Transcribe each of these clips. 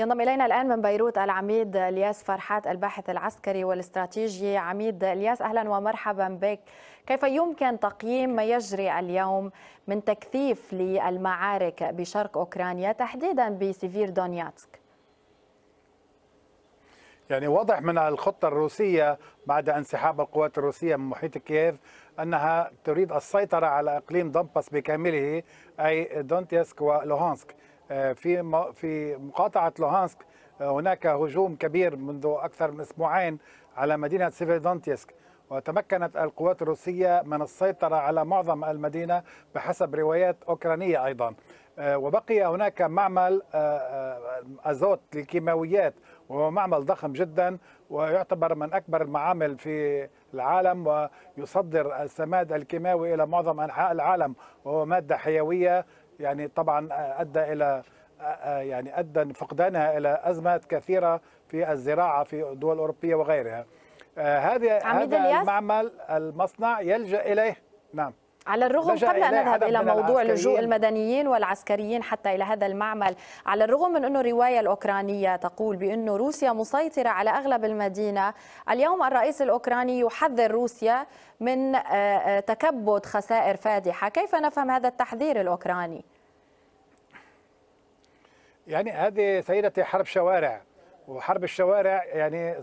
ينضم الينا الان من بيروت العميد الياس فرحات الباحث العسكري والاستراتيجي عميد الياس اهلا ومرحبا بك كيف يمكن تقييم ما يجري اليوم من تكثيف للمعارك بشرق اوكرانيا تحديدا بسيفير دونياتسك يعني واضح من الخطة الروسية بعد انسحاب القوات الروسية من محيط كييف أنها تريد السيطرة على إقليم دنباس بكامله أي دونتيسك ولوهانسك آه، في في مقاطعه لوهانسك آه، هناك هجوم كبير منذ اكثر من اسبوعين على مدينه سيفيدونتيسك وتمكنت القوات الروسيه من السيطره على معظم المدينه بحسب روايات اوكرانيه ايضا آه، وبقي هناك معمل ازوت للكيماويات وهو معمل ضخم جدا ويعتبر من اكبر المعامل في العالم ويصدر السماد الكيماوي الى معظم انحاء العالم وهو ماده حيويه يعني طبعا ادى الى يعني ادى فقدانها الى ازمات كثيره في الزراعه في دول اوروبيه وغيرها آه، هذا هذا المعمل المصنع يلجا اليه نعم على الرغم قبل أن نذهب إلى موضوع لجوء المدنيين والعسكريين حتى إلى هذا المعمل على الرغم من أنه الرواية الأوكرانية تقول بانه روسيا مسيطرة على أغلب المدينة اليوم الرئيس الأوكراني يحذر روسيا من آه، آه، تكبد خسائر فادحة كيف نفهم هذا التحذير الأوكراني؟ يعني هذه سيدتي حرب شوارع وحرب الشوارع يعني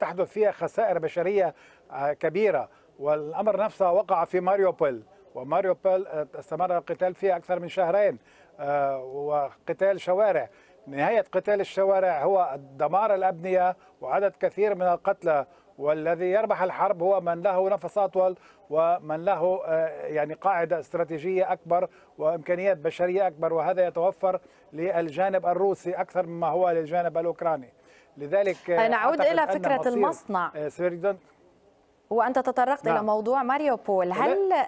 تحدث فيها خسائر بشرية آه، كبيرة والأمر نفسه وقع في ماريوبول وماريوبل آه، استمر القتال فيه أكثر من شهرين آه، وقتال شوارع نهاية قتال الشوارع هو دمار الأبنية وعدد كثير من القتلى والذي يربح الحرب هو من له نفس أطول ومن له آه، يعني قاعدة استراتيجية أكبر وإمكانيات بشرية أكبر وهذا يتوفر للجانب الروسي أكثر مما هو للجانب الأوكراني لذلك نعود إلى فكرة المصنع وأنت تطرقت نعم. إلى موضوع ماريوبول هل نعم،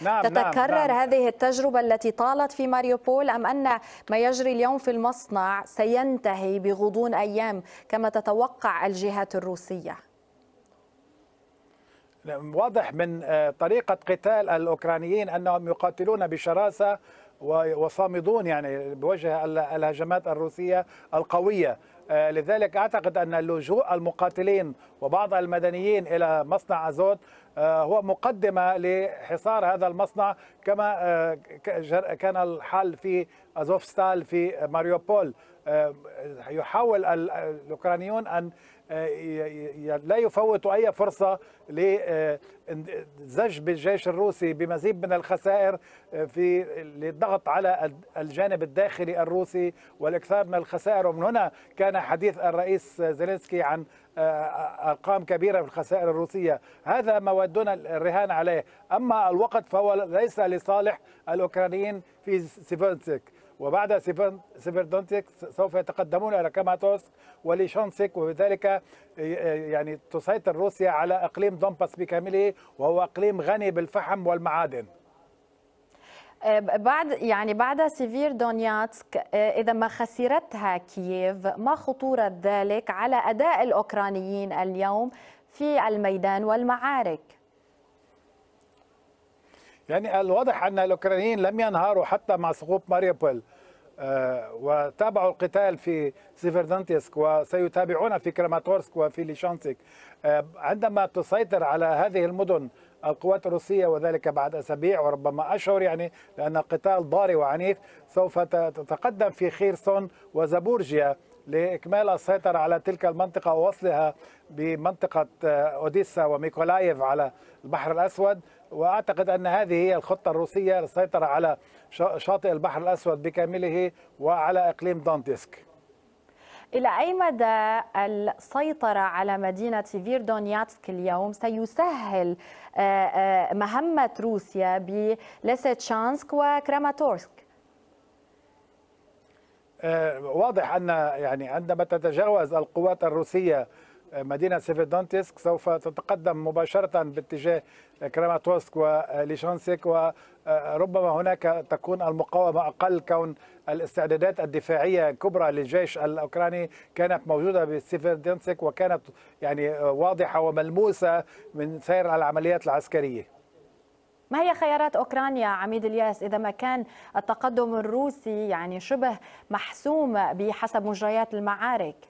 نعم، ستتكرر نعم. هذه التجربة التي طالت في ماريوبول أم أن ما يجري اليوم في المصنع سينتهي بغضون أيام كما تتوقع الجهات الروسية؟ واضح من آه، طريقة قتال الأوكرانيين أنهم يقاتلون بشراسة وصامدون يعني بوجه الهجمات الروسية القوية آه، لذلك أعتقد أن لجوء المقاتلين وبعض المدنيين إلى مصنع أزوت آه، هو مقدمة لحصار هذا المصنع كما آه، كان الحال في أزوفستال في ماريوبول آه، يحاول الأوكرانيون أن لا يفوتوا أي فرصة لزج بالجيش الروسي بمزيد من الخسائر في للضغط على الجانب الداخلي الروسي والإكثار من الخسائر ومن هنا كان حديث الرئيس زيلينسكي عن ارقام كبيره في الخسائر الروسيه هذا ما ودنا الرهان عليه اما الوقت فهو ليس لصالح الاوكرانيين في سيفنسك وبعد سيفردونتيك سوف يتقدمون الى كاماتوسك وليشونسك وبذلك يعني تسيطر روسيا على اقليم دومباس بكامله وهو اقليم غني بالفحم والمعادن آه، بعد يعني بعد سيفير دونياتسك آه، اذا ما خسرتها كييف ما خطوره ذلك على اداء الاوكرانيين اليوم في الميدان والمعارك يعني الواضح ان الاوكرانيين لم ينهاروا حتى مع سقوط ماريوبول آه، وتابعوا القتال في سيفردانتيسك وسيتابعون في كراماتورسك وفي ليشانسك عندما تسيطر على هذه المدن القوات الروسية وذلك بعد أسابيع وربما أشهر يعني لأن قتال ضاري وعنيف سوف تتقدم في خيرسون وزابورجيا لإكمال السيطرة على تلك المنطقة ووصلها بمنطقة آه، أوديسا وميكولايف على البحر الأسود وأعتقد أن هذه هي الخطة الروسية للسيطرة على شاطئ البحر الأسود بكامله وعلى إقليم دونتسك إلى أي مدى السيطرة على مدينة فيردونياتسك اليوم سيسهل آه، آه، مهمة روسيا بليسيتشانسك وكراماتورسك؟ آه، واضح أن يعني عندما تتجاوز القوات الروسية مدينة سيفيدونتسك سوف تتقدم مباشرة باتجاه كراماتوسك وليشانسك وربما هناك تكون المقاومة أقل كون الاستعدادات الدفاعية الكبرى للجيش الأوكراني كانت موجودة بسيفيدونتسك وكانت يعني واضحة وملموسة من سير العمليات العسكرية ما هي خيارات أوكرانيا عميد الياس إذا ما كان التقدم الروسي يعني شبه محسوم بحسب مجريات المعارك؟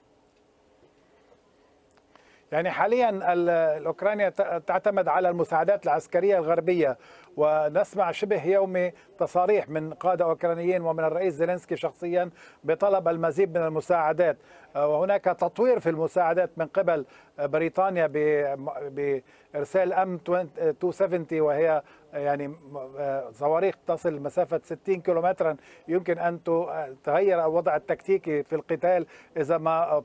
يعني حاليا الأوكرانيا تعتمد على المساعدات العسكرية الغربية ونسمع شبه يومي تصاريح من قادة أوكرانيين ومن الرئيس زيلينسكي شخصيا بطلب المزيد من المساعدات آه، وهناك تطوير في المساعدات من قبل آه، بريطانيا بإرسال أم 270 وهي يعني آه، صواريخ تصل مسافة 60 كيلومترا يمكن أن تغير الوضع التكتيكي في القتال إذا ما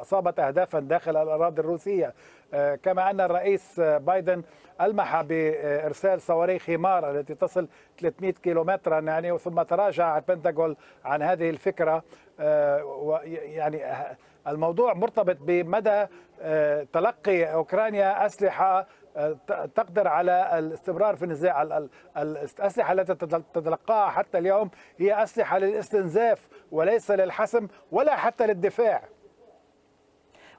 أصابت أهدافا داخل الأراضي الروسية آه، كما أن الرئيس بايدن ألمح بإرسال صواريخ حمار التي تصل 300 كيلومترا يعني ثم تراجع البنتاغون عن هذه الفكرة آه، يعني الموضوع مرتبط بمدى آه، تلقي أوكرانيا أسلحة تقدر على الاستمرار في النزاع الأسلحة التي تتلقاها حتى اليوم هي أسلحة للاستنزاف وليس للحسم ولا حتى للدفاع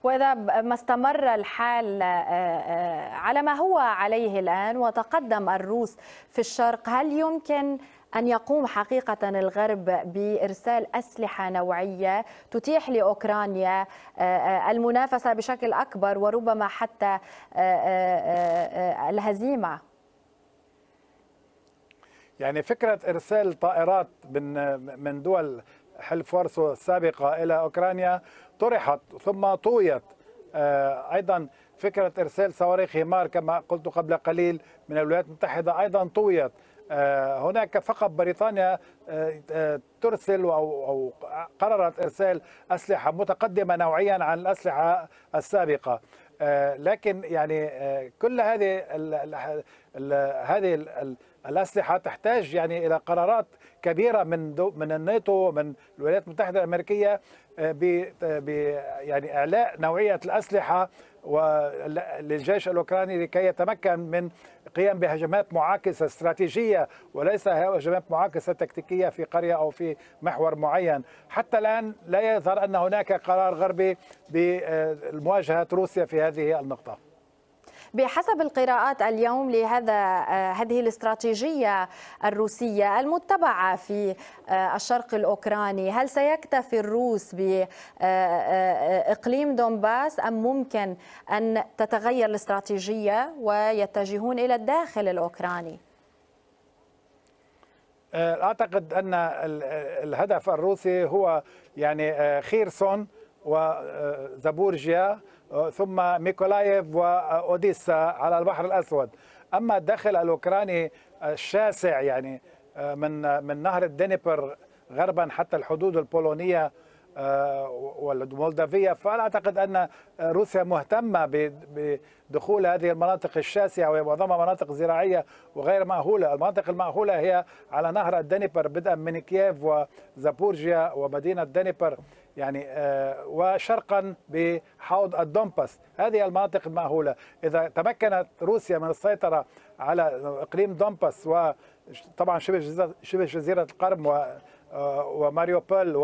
وإذا ما استمر الحال آه، آه، على ما هو عليه الآن وتقدم الروس في الشرق هل يمكن أن يقوم حقيقة الغرب بإرسال أسلحة نوعية تتيح لأوكرانيا آه، المنافسة بشكل أكبر وربما حتى الهزيمة يعني فكرة إرسال طائرات من من دول حلف فارسو السابقة إلى أوكرانيا طرحت ثم طويت آه، أيضا فكرة إرسال صواريخ هيمار كما قلت قبل قليل من الولايات المتحدة أيضا طويت آه، هناك فقط بريطانيا آه، ترسل أو قررت إرسال أسلحة متقدمة نوعيا عن الأسلحة السابقة لكن يعني كل هذه هذه ال الأسلحة تحتاج يعني إلى قرارات كبيرة من دو من الناتو من الولايات المتحدة الأمريكية آه، ب يعني إعلاء نوعية الأسلحة للجيش الأوكراني لكي يتمكن من قيام بهجمات معاكسة استراتيجية وليس هجمات معاكسة تكتيكية في قرية أو في محور معين حتى الآن لا يظهر أن هناك قرار غربي بمواجهة آه، روسيا في هذه النقطة بحسب القراءات اليوم لهذا آه، هذه الاستراتيجية الروسية المتبعة في آه، الشرق الأوكراني هل سيكتفي الروس بإقليم آه، دونباس أم ممكن أن تتغير الاستراتيجية ويتجهون إلى الداخل الأوكراني؟ اعتقد ان الهدف الروسي هو يعني خيرسون وزابورجيا ثم ميكولايف وأوديسا على البحر الأسود أما الداخل الأوكراني الشاسع يعني من من نهر الدنيبر غربا حتى الحدود البولونية آه، والمولدافية فأنا أعتقد أن روسيا مهتمة بدخول هذه المناطق الشاسعة ومعظمها معظمها مناطق زراعية وغير مأهولة المناطق المأهولة هي على نهر الدنيبر بدءا من كييف وزابورجيا ومدينة دنيبر يعني آه، وشرقا بحوض الدومباس هذه المناطق المأهولة إذا تمكنت روسيا من السيطرة على إقليم دومباس وطبعا شبه شبه جزيرة القرم آه، وماريوبول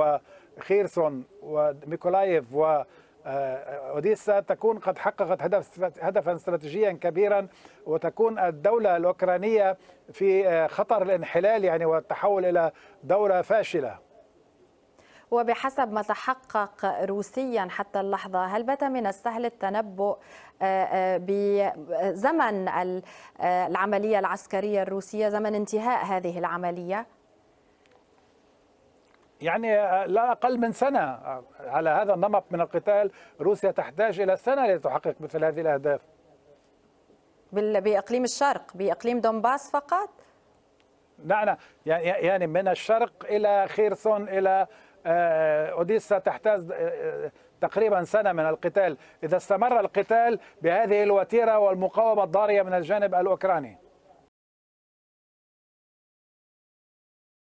وخيرسون وميكولايف و آه، اوديسا تكون قد حققت هدف هدفا استراتيجيا كبيرا وتكون الدوله الاوكرانيه في خطر الانحلال يعني والتحول الى دوله فاشله وبحسب ما تحقق روسيا حتى اللحظة هل بات من السهل التنبؤ آه، آه، بزمن آه، العملية العسكرية الروسية زمن انتهاء هذه العملية؟ يعني لا أقل من سنة على هذا النمط من القتال روسيا تحتاج إلى سنة لتحقق مثل هذه الأهداف بإقليم الشرق بإقليم دونباس فقط؟ نعم, نعم. يعني،, يعني من الشرق إلى خيرسون إلى آه، اوديسا تحتاج آه، آه، تقريبا سنه من القتال اذا استمر القتال بهذه الوتيره والمقاومه الضاريه من الجانب الاوكراني